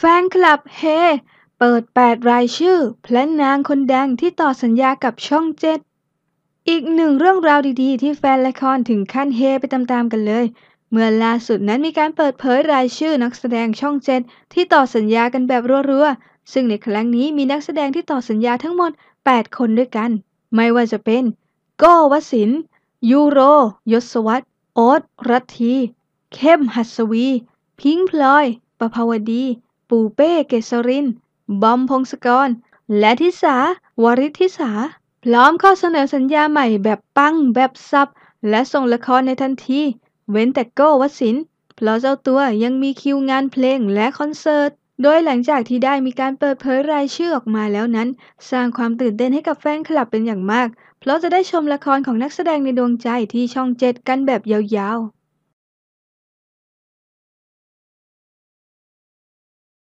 แฟนคลับเฮ เปิด 8 รายชื่อพระนางคนดังที่ต่อสัญญากับช่องเจ็ดอีกหนึ่งเรื่องราวดี ๆ ที่แฟนละครถึงขั้นเฮไปตามๆกันเลย เมื่อล่าสุดนั้นมีการเปิดเผยรายชื่อนักแสดงช่องเจ็ดที่ต่อสัญญากันแบบรัวๆ ซึ่งในครั้งนี้มีนักแสดงที่ต่อสัญญาทั้งหมด 8 คนด้วยกัน ไม่ว่าจะเป็นก้วศิน ยูโร ยศวัตรโอ๊ต รัตทีเข้ม หัสวี พิงพลอย ประภาวดีปูเป้เกษริน บอมพงศกร และทิสา วริทิสา พร้อมข้อเสนอสัญญาใหม่แบบปังแบบซับ และส่งละครในทันที เว้นแต่โก้วศิน เพราะเจ้าตัวยังมีคิวงานเพลงและคอนเสิร์ต โดยหลังจากที่ได้มีการเปิดเผยรายชื่อออกมาแล้วนั้น สร้างความตื่นเต้นให้กับแฟนคลับเป็นอย่างมาก เพราะจะได้ชมละครของนักแสดงในดวงใจที่ช่องเจ็ดกันแบบยาว ๆ